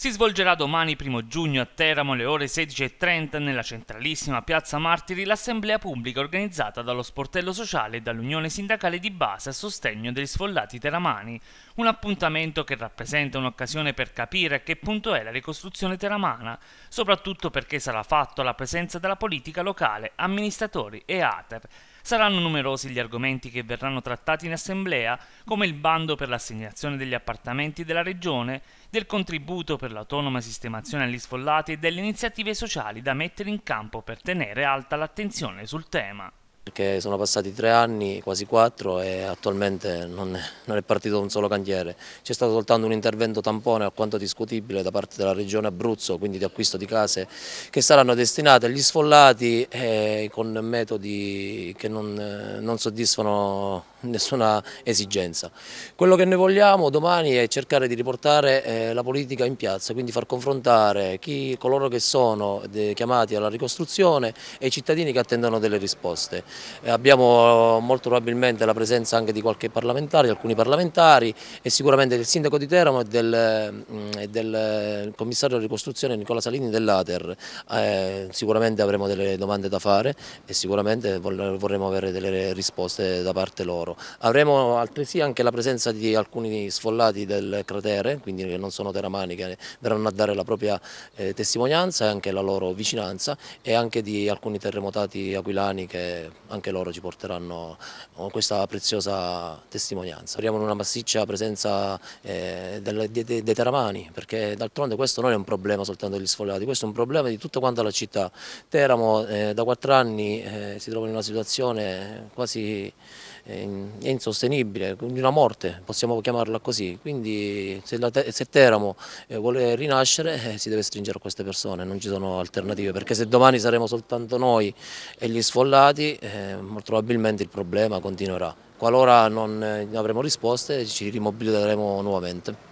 si svolgerà domani 1 giugno a Teramo alle ore 16.30 nella centralissima Piazza Martiri l'assemblea pubblica organizzata dallo Sportello Sociale e dall'Unione Sindacale di Base a sostegno degli sfollati teramani, un appuntamento che rappresenta un'occasione per capire a che punto è la ricostruzione teramana, soprattutto perché sarà fatto alla presenza della politica locale, amministratori e ATER. Saranno numerosi gli argomenti che verranno trattati in assemblea, come il bando per l'assegnazione degli appartamenti della regione, del contributo per l'autonoma sistemazione agli sfollati e delle iniziative sociali da mettere in campo per tenere alta l'attenzione sul tema. Perché sono passati tre anni, quasi quattro, e attualmente non è, non è partito un solo cantiere. C'è stato soltanto un intervento tampone alquanto discutibile da parte della regione Abruzzo, quindi di acquisto di case che saranno destinate agli sfollati eh, con metodi che non, eh, non soddisfano nessuna esigenza. Quello che noi vogliamo domani è cercare di riportare eh, la politica in piazza, quindi far confrontare chi, coloro che sono chiamati alla ricostruzione e i cittadini che attendono delle risposte. Eh, abbiamo eh, molto probabilmente la presenza anche di qualche parlamentare, alcuni parlamentari e sicuramente del sindaco di Teramo e del, mh, mm, del eh, commissario di ricostruzione Nicola Salini dell'Ater. Eh, sicuramente avremo delle domande da fare e sicuramente vorremmo avere delle risposte da parte loro loro. Avremo altresì anche la presenza di alcuni sfollati del cratere, quindi che non sono teramani, che verranno a dare la propria eh, testimonianza e anche la loro vicinanza e anche di alcuni terremotati aquilani che anche loro ci porteranno oh, questa preziosa testimonianza. Speriamo una massiccia presenza eh, dei, dei, dei teramani, perché d'altronde questo non è un problema soltanto degli sfollati, questo è un problema di tutta quanta la città. Teramo eh, da quattro anni eh, si trova in una situazione quasi eh, è insostenibile, una morte, possiamo chiamarla così. Quindi se, la, se Teramo eh, vuole rinascere eh, si deve stringere a queste persone, non ci sono alternative, perché se domani saremo soltanto noi e gli sfollati eh, molto probabilmente il problema continuerà. Qualora non eh, avremo risposte ci rimobiliteremo nuovamente.